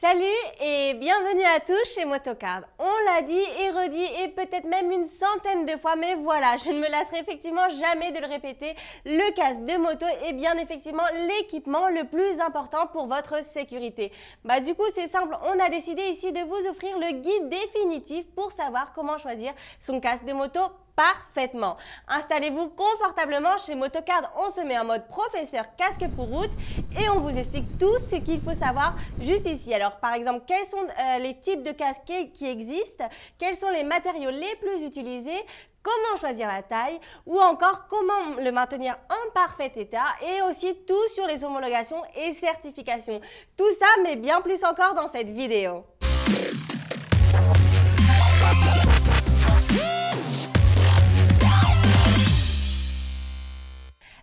Salut et bienvenue à tous chez Motocard. On l'a dit et redit et peut-être même une centaine de fois, mais voilà, je ne me lasserai effectivement jamais de le répéter. Le casque de moto est bien effectivement l'équipement le plus important pour votre sécurité. Bah du coup c'est simple, on a décidé ici de vous offrir le guide définitif pour savoir comment choisir son casque de moto parfaitement. Installez-vous confortablement chez Motocard. On se met en mode professeur casque pour route et on vous explique tout ce qu'il faut savoir juste ici. Alors par exemple, quels sont euh, les types de casques qui existent Quels sont les matériaux les plus utilisés comment choisir la taille ou encore comment le maintenir en parfait état et aussi tout sur les homologations et certifications. Tout ça mais bien plus encore dans cette vidéo.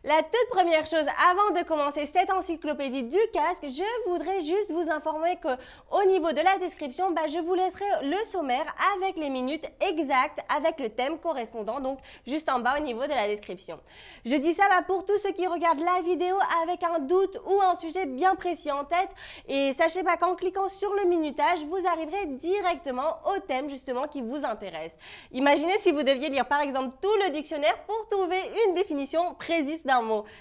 La toute première chose, avant de commencer cette encyclopédie du casque, je voudrais juste vous informer qu'au niveau de la description, bah, je vous laisserai le sommaire avec les minutes exactes, avec le thème correspondant, donc juste en bas au niveau de la description. Je dis ça bah, pour tous ceux qui regardent la vidéo avec un doute ou un sujet bien précis en tête. Et sachez pas qu'en cliquant sur le minutage, vous arriverez directement au thème justement qui vous intéresse. Imaginez si vous deviez lire par exemple tout le dictionnaire pour trouver une définition précise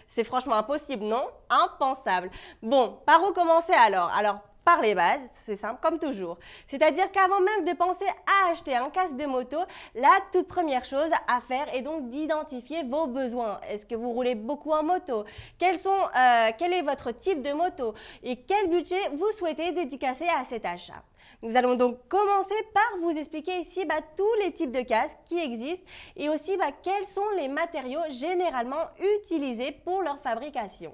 c'est franchement impossible, non Impensable. Bon, par où commencer alors Alors, par les bases, c'est simple comme toujours. C'est-à-dire qu'avant même de penser à acheter un casque de moto, la toute première chose à faire est donc d'identifier vos besoins. Est-ce que vous roulez beaucoup en moto euh, Quel est votre type de moto Et quel budget vous souhaitez dédicacer à cet achat nous allons donc commencer par vous expliquer ici bah, tous les types de casques qui existent et aussi bah, quels sont les matériaux généralement utilisés pour leur fabrication.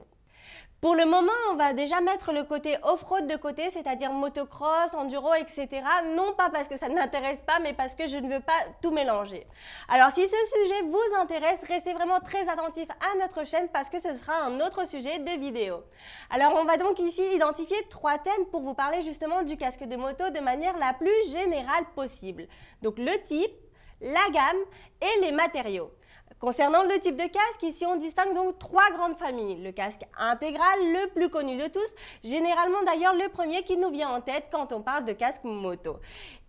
Pour le moment, on va déjà mettre le côté off-road de côté, c'est-à-dire motocross, enduro, etc. Non pas parce que ça ne m'intéresse pas, mais parce que je ne veux pas tout mélanger. Alors si ce sujet vous intéresse, restez vraiment très attentif à notre chaîne parce que ce sera un autre sujet de vidéo. Alors on va donc ici identifier trois thèmes pour vous parler justement du casque de moto de manière la plus générale possible. Donc le type, la gamme et les matériaux. Concernant le type de casque, ici on distingue donc trois grandes familles. Le casque intégral, le plus connu de tous, généralement d'ailleurs le premier qui nous vient en tête quand on parle de casque moto.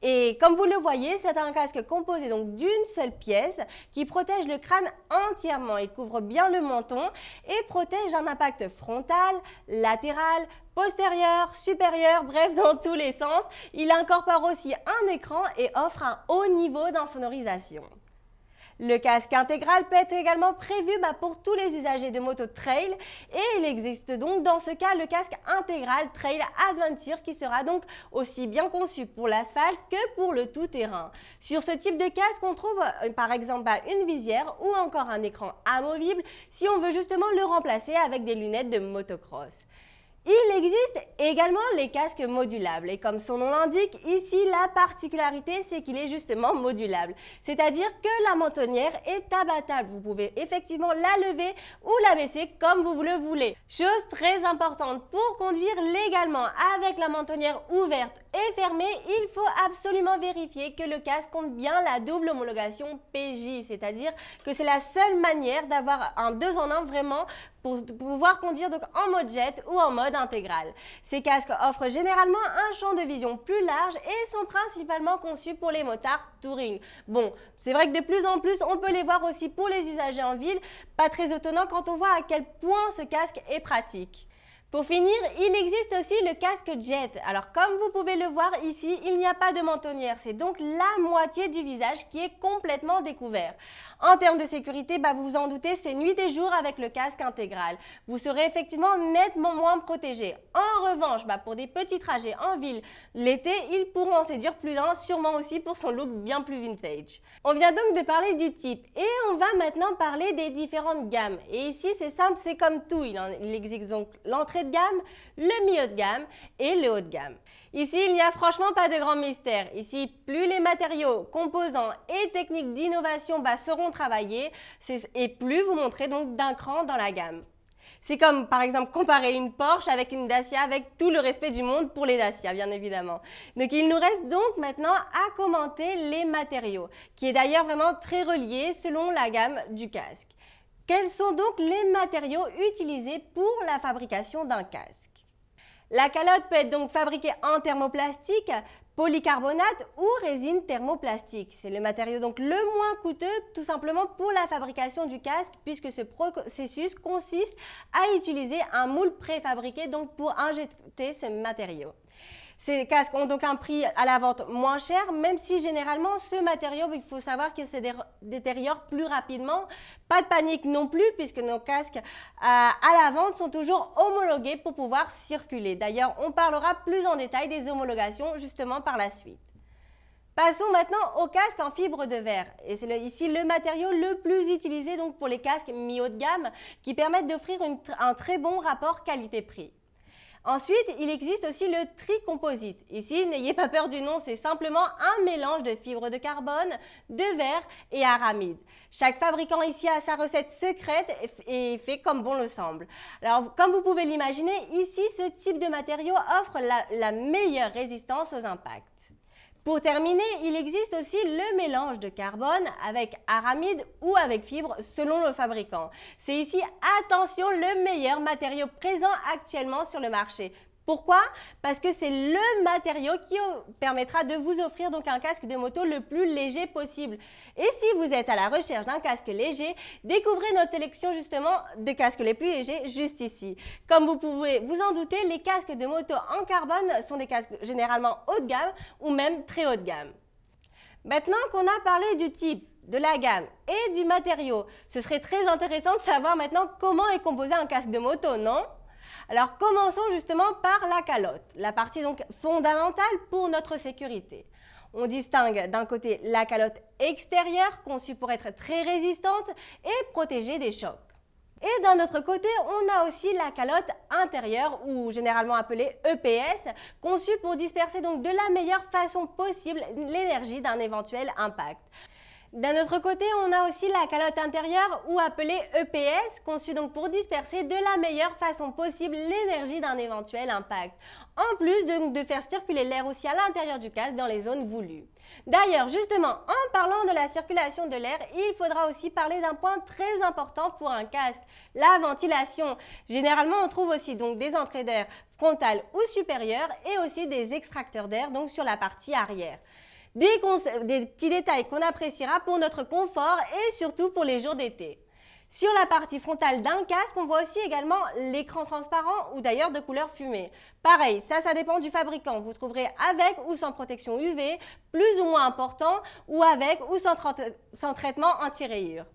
Et comme vous le voyez, c'est un casque composé donc d'une seule pièce qui protège le crâne entièrement. et couvre bien le menton et protège un impact frontal, latéral, postérieur, supérieur, bref, dans tous les sens. Il incorpore aussi un écran et offre un haut niveau d'insonorisation. Le casque intégral peut être également prévu bah, pour tous les usagers de moto trail et il existe donc dans ce cas le casque intégral Trail Adventure qui sera donc aussi bien conçu pour l'asphalte que pour le tout-terrain. Sur ce type de casque, on trouve euh, par exemple bah, une visière ou encore un écran amovible si on veut justement le remplacer avec des lunettes de motocross. Il existe également les casques modulables et comme son nom l'indique, ici la particularité c'est qu'il est justement modulable. C'est-à-dire que la mentonnière est abattable. Vous pouvez effectivement la lever ou la baisser comme vous le voulez. Chose très importante, pour conduire légalement avec la mentonnière ouverte et fermée, il faut absolument vérifier que le casque compte bien la double homologation PJ. C'est-à-dire que c'est la seule manière d'avoir un 2 en 1 vraiment pour pouvoir conduire donc en mode jet ou en mode ces casques offrent généralement un champ de vision plus large et sont principalement conçus pour les motards touring. Bon, c'est vrai que de plus en plus, on peut les voir aussi pour les usagers en ville, pas très étonnant quand on voit à quel point ce casque est pratique. Pour finir, il existe aussi le casque jet. Alors comme vous pouvez le voir ici, il n'y a pas de mentonnière. C'est donc la moitié du visage qui est complètement découvert. En termes de sécurité, bah, vous vous en doutez, c'est nuit et jour avec le casque intégral. Vous serez effectivement nettement moins protégé. En revanche, bah, pour des petits trajets en ville, l'été, ils pourront en séduire plus d'un, sûrement aussi pour son look bien plus vintage. On vient donc de parler du type et on va maintenant parler des différentes gammes. Et ici, c'est simple, c'est comme tout. Il, il existe donc l'entrée de gamme, le milieu de gamme et le haut de gamme. Ici, il n'y a franchement pas de grand mystère. Ici, plus les matériaux, composants et techniques d'innovation bah, seront travaillés, et plus vous montrez donc d'un cran dans la gamme. C'est comme, par exemple, comparer une Porsche avec une Dacia, avec tout le respect du monde pour les Dacia, bien évidemment. Donc, il nous reste donc maintenant à commenter les matériaux, qui est d'ailleurs vraiment très relié selon la gamme du casque. Quels sont donc les matériaux utilisés pour la fabrication d'un casque La calotte peut être donc fabriquée en thermoplastique, polycarbonate ou résine thermoplastique. C'est le matériau donc le moins coûteux tout simplement pour la fabrication du casque puisque ce processus consiste à utiliser un moule préfabriqué donc pour injecter ce matériau. Ces casques ont donc un prix à la vente moins cher, même si généralement ce matériau, il faut savoir qu'il se détériore plus rapidement. Pas de panique non plus, puisque nos casques euh, à la vente sont toujours homologués pour pouvoir circuler. D'ailleurs, on parlera plus en détail des homologations justement par la suite. Passons maintenant aux casques en fibre de verre. Et c'est ici le matériau le plus utilisé donc pour les casques mi-haut de gamme qui permettent d'offrir un très bon rapport qualité-prix. Ensuite, il existe aussi le tricomposite. Ici, n'ayez pas peur du nom, c'est simplement un mélange de fibres de carbone, de verre et aramide. Chaque fabricant ici a sa recette secrète et fait comme bon le semble. Alors, comme vous pouvez l'imaginer, ici, ce type de matériau offre la, la meilleure résistance aux impacts. Pour terminer, il existe aussi le mélange de carbone avec aramide ou avec fibre selon le fabricant. C'est ici, attention, le meilleur matériau présent actuellement sur le marché pourquoi Parce que c'est le matériau qui permettra de vous offrir donc un casque de moto le plus léger possible. Et si vous êtes à la recherche d'un casque léger, découvrez notre sélection justement de casques les plus légers juste ici. Comme vous pouvez vous en douter, les casques de moto en carbone sont des casques généralement haut de gamme ou même très haut de gamme. Maintenant qu'on a parlé du type, de la gamme et du matériau, ce serait très intéressant de savoir maintenant comment est composé un casque de moto, non alors commençons justement par la calotte, la partie donc fondamentale pour notre sécurité. On distingue d'un côté la calotte extérieure, conçue pour être très résistante et protégée des chocs. Et d'un autre côté, on a aussi la calotte intérieure, ou généralement appelée EPS, conçue pour disperser de la meilleure façon possible l'énergie d'un éventuel impact. D'un autre côté, on a aussi la calotte intérieure ou appelée EPS, conçue donc pour disperser de la meilleure façon possible l'énergie d'un éventuel impact, en plus de, faire circuler l'air aussi à l'intérieur du casque dans les zones voulues. D'ailleurs, justement, en parlant de la circulation de l'air, il faudra aussi parler d'un point très important pour un casque, la ventilation. Généralement, on trouve aussi des entrées d'air frontales ou supérieures et aussi des extracteurs d'air donc sur la partie arrière. Des, petits détails qu'on appréciera pour notre confort et surtout pour les jours d'été. Sur la partie frontale d'un casque, on voit aussi également l'écran transparent ou d'ailleurs de couleur fumée. Pareil, ça, ça dépend du fabricant. Vous trouverez avec ou sans protection UV, plus ou moins important, ou avec ou sans, sans traitement anti-rayures.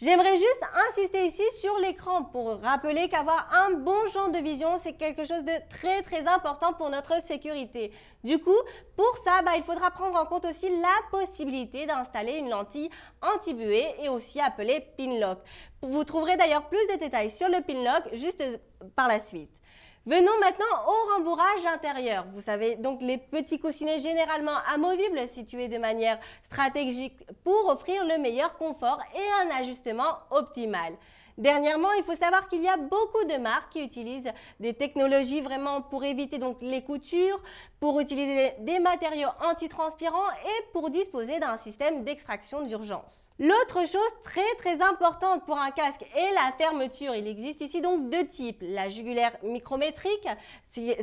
J'aimerais juste insister ici sur l'écran pour rappeler qu'avoir un bon champ de vision, c'est quelque chose de très très important pour notre sécurité. Du coup, pour ça, bah, il faudra prendre en compte aussi la possibilité d'installer une lentille anti-buée et aussi appelée pinlock. Vous trouverez d'ailleurs plus de détails sur le pinlock juste par la suite. Venons maintenant au rembourrage intérieur. Vous savez, donc les petits coussinets généralement amovibles situés de manière stratégique pour offrir le meilleur confort et un ajustement optimal. Dernièrement, il faut savoir qu'il y a beaucoup de marques qui utilisent des technologies vraiment pour éviter donc les coutures, pour utiliser des matériaux antitranspirants et pour disposer d'un système d'extraction d'urgence. L'autre chose très très importante pour un casque est la fermeture. Il existe ici donc deux types. La jugulaire micrométrique,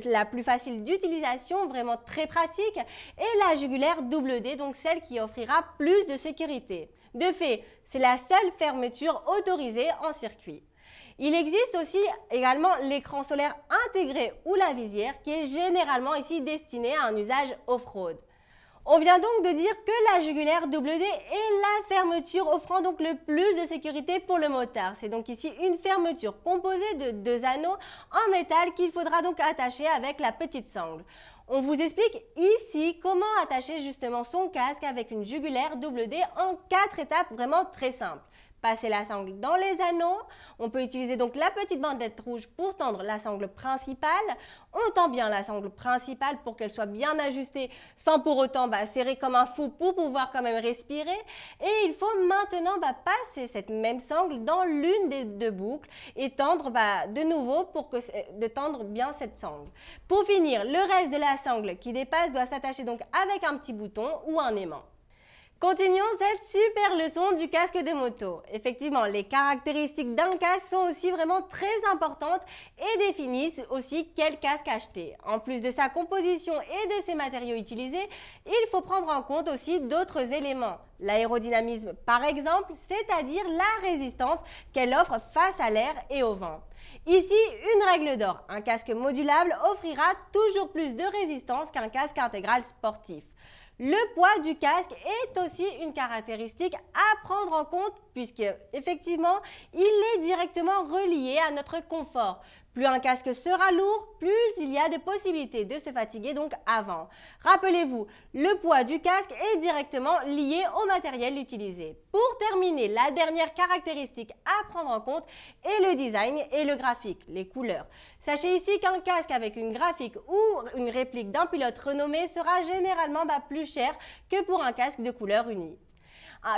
la plus facile d'utilisation, vraiment très pratique, et la jugulaire double D, donc celle qui offrira plus de sécurité. De fait, c'est la seule fermeture autorisée en circuit. Il existe aussi également l'écran solaire intégré ou la visière qui est généralement ici destinée à un usage off-road. On vient donc de dire que la jugulaire double est la fermeture offrant donc le plus de sécurité pour le motard. C'est donc ici une fermeture composée de deux anneaux en métal qu'il faudra donc attacher avec la petite sangle. On vous explique ici comment attacher justement son casque avec une jugulaire double D en quatre étapes vraiment très simples passer la sangle dans les anneaux. On peut utiliser donc la petite bandelette rouge pour tendre la sangle principale. On tend bien la sangle principale pour qu'elle soit bien ajustée sans pour autant bah, serrer comme un fou pour pouvoir quand même respirer. Et il faut maintenant bah, passer cette même sangle dans l'une des deux boucles et tendre bah, de nouveau pour que euh, de tendre bien cette sangle. Pour finir, le reste de la sangle qui dépasse doit s'attacher donc avec un petit bouton ou un aimant. Continuons cette super leçon du casque de moto. Effectivement, les caractéristiques d'un casque sont aussi vraiment très importantes et définissent aussi quel casque acheter. En plus de sa composition et de ses matériaux utilisés, il faut prendre en compte aussi d'autres éléments. L'aérodynamisme par exemple, c'est-à-dire la résistance qu'elle offre face à l'air et au vent. Ici, une règle d'or, un casque modulable offrira toujours plus de résistance qu'un casque intégral sportif. Le poids du casque est aussi une caractéristique à prendre en compte puisque effectivement, il est directement relié à notre confort. Plus un casque sera lourd, plus il y a de possibilités de se fatiguer donc avant. Rappelez-vous, le poids du casque est directement lié au matériel utilisé. Pour terminer, la dernière caractéristique à prendre en compte est le design et le graphique, les couleurs. Sachez ici qu'un casque avec une graphique ou une réplique d'un pilote renommé sera généralement bah, plus cher que pour un casque de couleur unie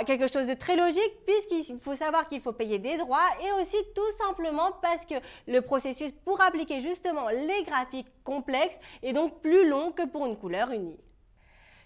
quelque chose de très logique puisqu'il faut savoir qu'il faut payer des droits et aussi tout simplement parce que le processus pour appliquer justement les graphiques complexes est donc plus long que pour une couleur unie.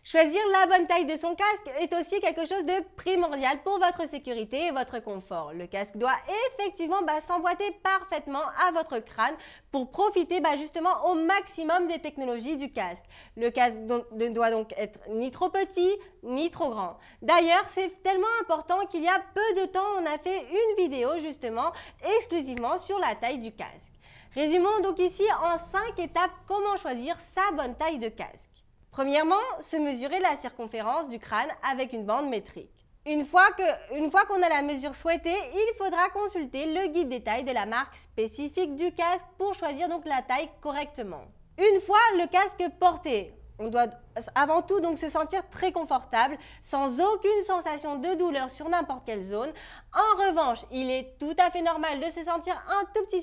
Choisir la bonne taille de son casque est aussi quelque chose de primordial pour votre sécurité et votre confort. Le casque doit effectivement bah, s'emboîter parfaitement à votre crâne pour profiter bah, justement au maximum des technologies du casque. Le casque ne doit donc être ni trop petit ni trop grand. D'ailleurs, c'est tellement important qu'il y a peu de temps, on a fait une vidéo justement exclusivement sur la taille du casque. Résumons donc ici en 5 étapes comment choisir sa bonne taille de casque. Premièrement, se mesurer la circonférence du crâne avec une bande métrique. Une fois qu'on a la mesure souhaitée, il faudra consulter le guide détail de la marque spécifique du casque pour choisir donc la taille correctement. Une fois le casque porté, on doit avant tout donc se sentir très confortable, sans aucune sensation de douleur sur n'importe quelle zone. En revanche, il est tout à fait normal de se sentir un tout petit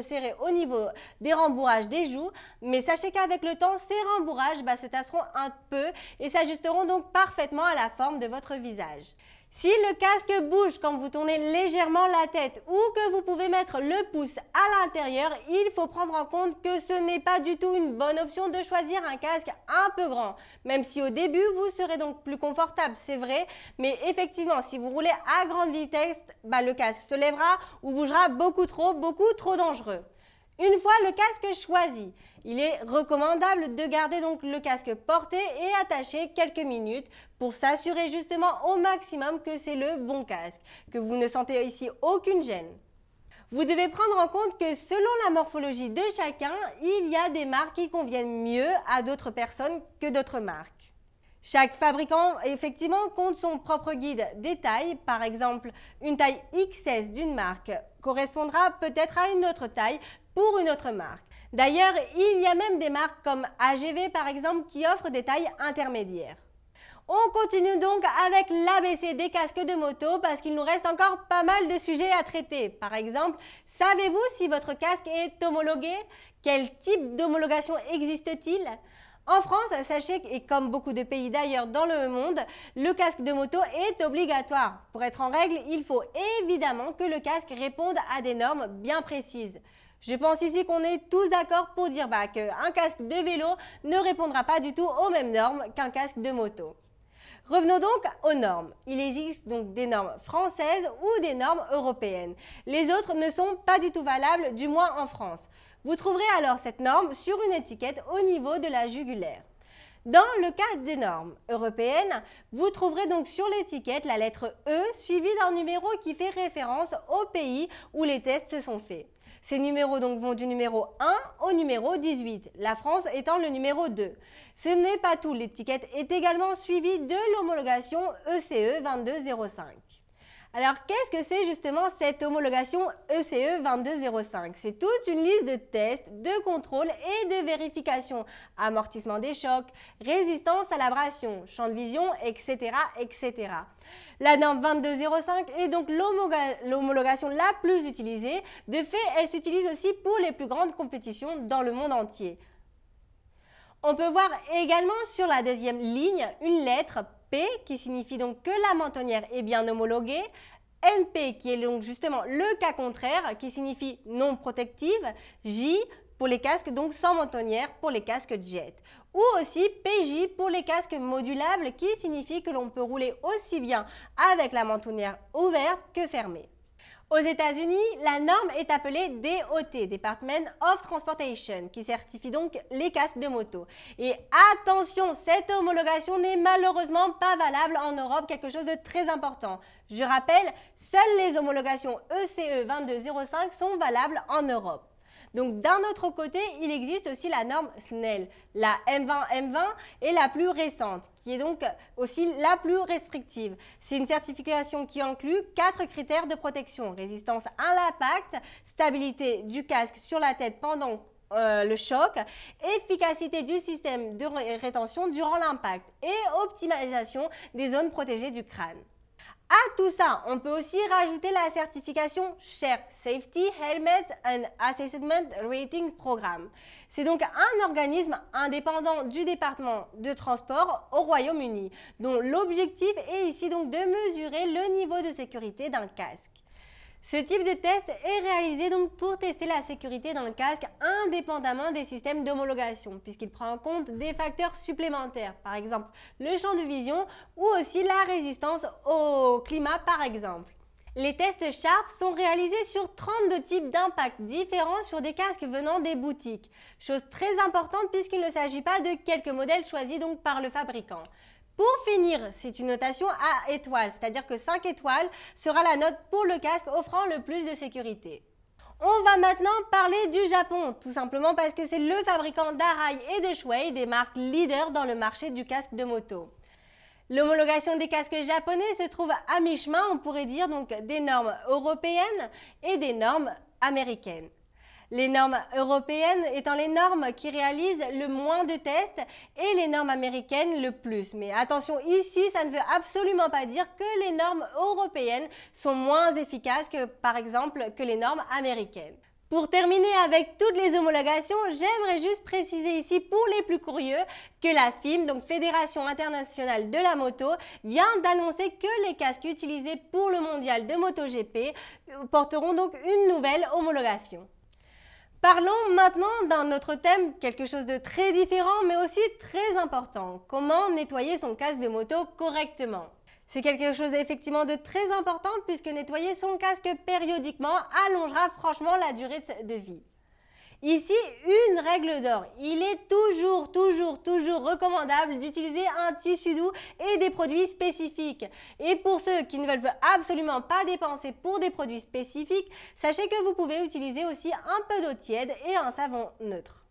serrer au niveau des rembourrages des joues, mais sachez qu'avec le temps, ces rembourrages bah, se tasseront un peu et s'ajusteront donc parfaitement à la forme de votre visage. Si le casque bouge quand vous tournez légèrement la tête ou que vous pouvez mettre le pouce à l'intérieur, il faut prendre en compte que ce n'est pas du tout une bonne option de choisir un casque un peu grand. Même si au début vous serez donc plus confortable, c'est vrai, mais effectivement si vous roulez à grande vitesse, bah, le casque se lèvera ou bougera beaucoup trop, beaucoup trop dangereux. Une fois le casque choisi, il est recommandable de garder donc le casque porté et attaché quelques minutes pour s'assurer justement au maximum que c'est le bon casque, que vous ne sentez ici aucune gêne. Vous devez prendre en compte que selon la morphologie de chacun, il y a des marques qui conviennent mieux à d'autres personnes que d'autres marques. Chaque fabricant, effectivement, compte son propre guide des tailles. Par exemple, une taille XS d'une marque correspondra peut-être à une autre taille pour une autre marque. D'ailleurs, il y a même des marques comme AGV par exemple qui offrent des tailles intermédiaires. On continue donc avec l'ABC des casques de moto parce qu'il nous reste encore pas mal de sujets à traiter. Par exemple, savez-vous si votre casque est homologué Quel type d'homologation existe-t-il en France, sachez, et comme beaucoup de pays d'ailleurs dans le monde, le casque de moto est obligatoire. Pour être en règle, il faut évidemment que le casque réponde à des normes bien précises. Je pense ici qu'on est tous d'accord pour dire bah, qu'un casque de vélo ne répondra pas du tout aux mêmes normes qu'un casque de moto. Revenons donc aux normes. Il existe donc des normes françaises ou des normes européennes. Les autres ne sont pas du tout valables, du moins en France. Vous trouverez alors cette norme sur une étiquette au niveau de la jugulaire. Dans le cas des normes européennes, vous trouverez donc sur l'étiquette la lettre E suivie d'un numéro qui fait référence au pays où les tests se sont faits. Ces numéros donc vont du numéro 1 au numéro 18, la France étant le numéro 2. Ce n'est pas tout, l'étiquette est également suivie de l'homologation ECE 2205. Alors, qu'est-ce que c'est justement cette homologation ECE 2205 e C'est toute une liste de tests, de contrôles et de vérifications. Amortissement des chocs, résistance à l'abrasion, champ de vision, etc., etc. La norme 2205 est donc l'homologation la plus utilisée. De fait, elle s'utilise aussi pour les plus grandes compétitions dans le monde entier. On peut voir également sur la deuxième ligne une lettre P, qui signifie donc que la mentonnière est bien homologuée, MP qui est donc justement le cas contraire, qui signifie non protective, J, pour les casques donc sans mentonnière pour les casques jet. Ou aussi PJ pour les casques modulables qui signifie que l'on peut rouler aussi bien avec la mentonnière ouverte que fermée. Aux États-Unis, la norme est appelée DOT, Department of Transportation, qui certifie donc les casques de moto. Et attention, cette homologation n'est malheureusement pas valable en Europe, quelque chose de très important. Je rappelle, seules les homologations ECE 2205 e sont valables en Europe. Donc d'un autre côté, il existe aussi la norme Snell, la M20-M20 est la plus récente, qui est donc aussi la plus restrictive. C'est une certification qui inclut quatre critères de protection, résistance à l'impact, stabilité du casque sur la tête pendant euh, le choc, efficacité du système de rétention durant l'impact et optimisation des zones protégées du crâne. À tout ça, on peut aussi rajouter la certification SHARE, Safety Helmet and Assessment Rating Program. C'est donc un organisme indépendant du département de transport au Royaume-Uni, dont l'objectif est ici donc de mesurer le niveau de sécurité d'un casque. Ce type de test est réalisé donc pour tester la sécurité d'un casque indépendamment des systèmes d'homologation, puisqu'il prend en compte des facteurs supplémentaires, par exemple le champ de vision ou aussi la résistance au climat par exemple. Les tests Sharp sont réalisés sur 32 types d'impacts différents sur des casques venant des boutiques. Chose très importante puisqu'il ne s'agit pas de quelques modèles choisis donc par le fabricant. Pour finir, c'est une notation à étoiles, c'est-à-dire que 5 étoiles sera la note pour le casque offrant le plus de sécurité. On va maintenant parler du Japon, tout simplement parce que c'est le fabricant d'Arai et de Shuei, des marques leaders dans le marché du casque de moto. L'homologation des casques japonais se trouve à mi-chemin, on pourrait dire donc des normes européennes et des normes américaines. Les normes européennes étant les normes qui réalisent le moins de tests et les normes américaines le plus. Mais attention, ici, ça ne veut absolument pas dire que les normes européennes sont moins efficaces que, par exemple, que les normes américaines. Pour terminer avec toutes les homologations, j'aimerais juste préciser ici pour les plus curieux que la FIM, donc Fédération internationale de la moto, vient d'annoncer que les casques utilisés pour le mondial de MotoGP porteront donc une nouvelle homologation. Parlons maintenant d'un autre thème, quelque chose de très différent mais aussi très important. Comment nettoyer son casque de moto correctement c'est quelque chose effectivement de très important puisque nettoyer son casque périodiquement allongera franchement la durée de vie. Ici, une règle d'or. Il est toujours, toujours, toujours recommandable d'utiliser un tissu doux et des produits spécifiques. Et pour ceux qui ne veulent absolument pas dépenser pour des produits spécifiques, sachez que vous pouvez utiliser aussi un peu d'eau tiède et un savon neutre.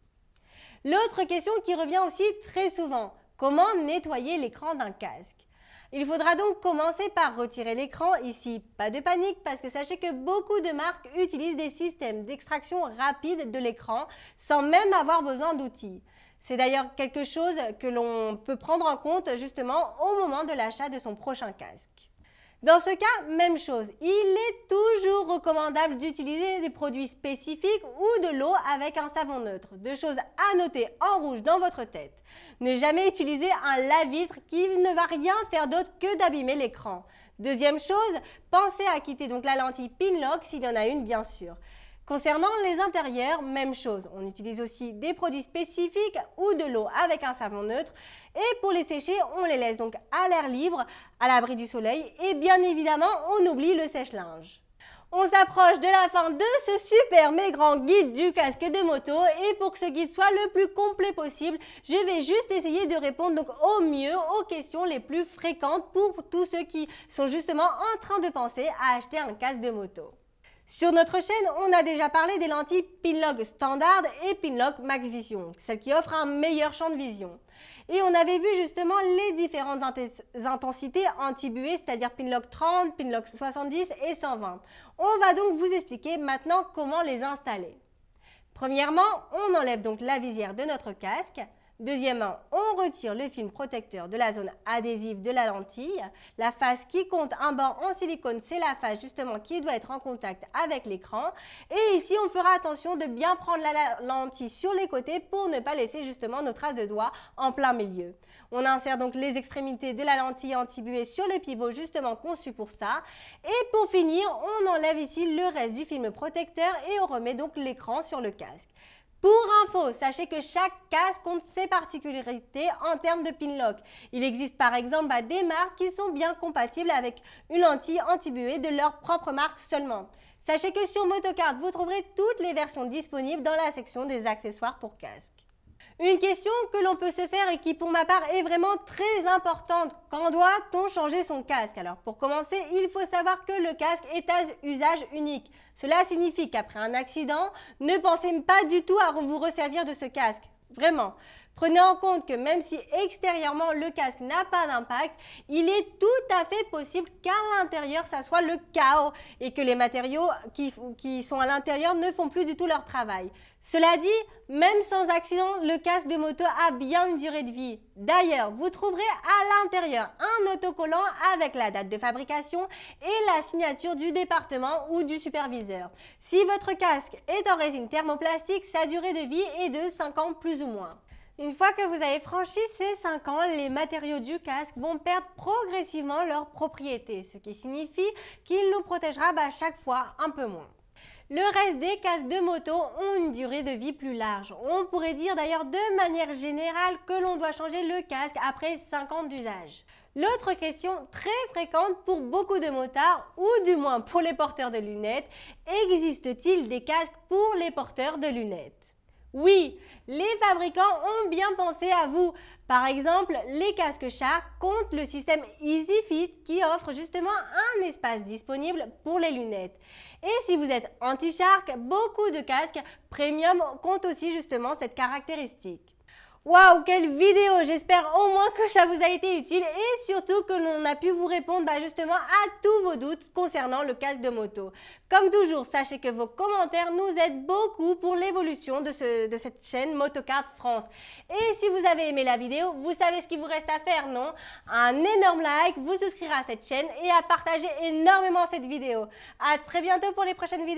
L'autre question qui revient aussi très souvent, comment nettoyer l'écran d'un casque il faudra donc commencer par retirer l'écran. Ici, pas de panique parce que sachez que beaucoup de marques utilisent des systèmes d'extraction rapide de l'écran sans même avoir besoin d'outils. C'est d'ailleurs quelque chose que l'on peut prendre en compte justement au moment de l'achat de son prochain casque. Dans ce cas, même chose. Il est toujours recommandable d'utiliser des produits spécifiques ou de l'eau avec un savon neutre. Deux choses à noter en rouge dans votre tête. Ne jamais utiliser un lave-vitre qui ne va rien faire d'autre que d'abîmer l'écran. Deuxième chose, pensez à quitter donc la lentille Pinlock s'il y en a une bien sûr. Concernant les intérieurs, même chose. On utilise aussi des produits spécifiques ou de l'eau avec un savon neutre. Et pour les sécher, on les laisse donc à l'air libre, à l'abri du soleil. Et bien évidemment, on oublie le sèche-linge. On s'approche de la fin de ce super mais grand guide du casque de moto et pour que ce guide soit le plus complet possible, je vais juste essayer de répondre donc au mieux aux questions les plus fréquentes pour tous ceux qui sont justement en train de penser à acheter un casque de moto. Sur notre chaîne, on a déjà parlé des lentilles Pinlock Standard et Pinlock Max Vision, celles qui offrent un meilleur champ de vision. Et on avait vu justement les différentes intensités anti-buée, c'est-à-dire Pinlock 30, Pinlock 70 et 120. On va donc vous expliquer maintenant comment les installer. Premièrement, on enlève donc la visière de notre casque. Deuxièmement, on retire le film protecteur de la zone adhésive de la lentille. La face qui compte un bord en silicone, c'est la face justement qui doit être en contact avec l'écran. Et ici, on fera attention de bien prendre la lentille sur les côtés pour ne pas laisser justement nos traces de doigts en plein milieu. On insère donc les extrémités de la lentille anti-buée sur le pivot justement conçu pour ça. Et pour finir, on enlève ici le reste du film protecteur et on remet donc l'écran sur le casque. Pour info, sachez que chaque casque compte ses particularités en termes de pin lock. Il existe par exemple bah, des marques qui sont bien compatibles avec une lentille anti-buée de leur propre marque seulement. Sachez que sur Motocard, vous trouverez toutes les versions disponibles dans la section des accessoires pour casque. Une question que l'on peut se faire et qui pour ma part est vraiment très importante. Quand doit-on changer son casque Alors pour commencer, il faut savoir que le casque est à usage unique. Cela signifie qu'après un accident, ne pensez pas du tout à vous resservir de ce casque. Vraiment. Prenez en compte que même si extérieurement le casque n'a pas d'impact, il est tout à fait possible qu'à l'intérieur ça soit le chaos et que les matériaux qui, qui sont à l'intérieur ne font plus du tout leur travail. Cela dit, même sans accident, le casque de moto a bien une durée de vie. D'ailleurs, vous trouverez à l'intérieur un autocollant avec la date de fabrication et la signature du département ou du superviseur. Si votre casque est en résine thermoplastique, sa durée de vie est de 5 ans plus ou moins. Une fois que vous avez franchi ces 5 ans, les matériaux du casque vont perdre progressivement leurs propriétés, ce qui signifie qu'il nous protégera à bah, chaque fois un peu moins. Le reste des casques de moto ont une durée de vie plus large. On pourrait dire d'ailleurs de manière générale que l'on doit changer le casque après 5 ans d'usage. L'autre question très fréquente pour beaucoup de motards, ou du moins pour les porteurs de lunettes, existe-t-il des casques pour les porteurs de lunettes oui, les fabricants ont bien pensé à vous. Par exemple, les casques Shark comptent le système EasyFit qui offre justement un espace disponible pour les lunettes. Et si vous êtes anti-shark, beaucoup de casques premium comptent aussi justement cette caractéristique. Waouh, quelle vidéo J'espère au moins que ça vous a été utile et surtout que l'on a pu vous répondre bah, justement à tous vos doutes concernant le casque de moto. Comme toujours, sachez que vos commentaires nous aident beaucoup pour l'évolution de, cette chaîne Motocard France. Et si vous avez aimé la vidéo, vous savez ce qu'il vous reste à faire, non Un énorme like, vous souscrire à cette chaîne et à partager énormément cette vidéo. À très bientôt pour les prochaines vidéos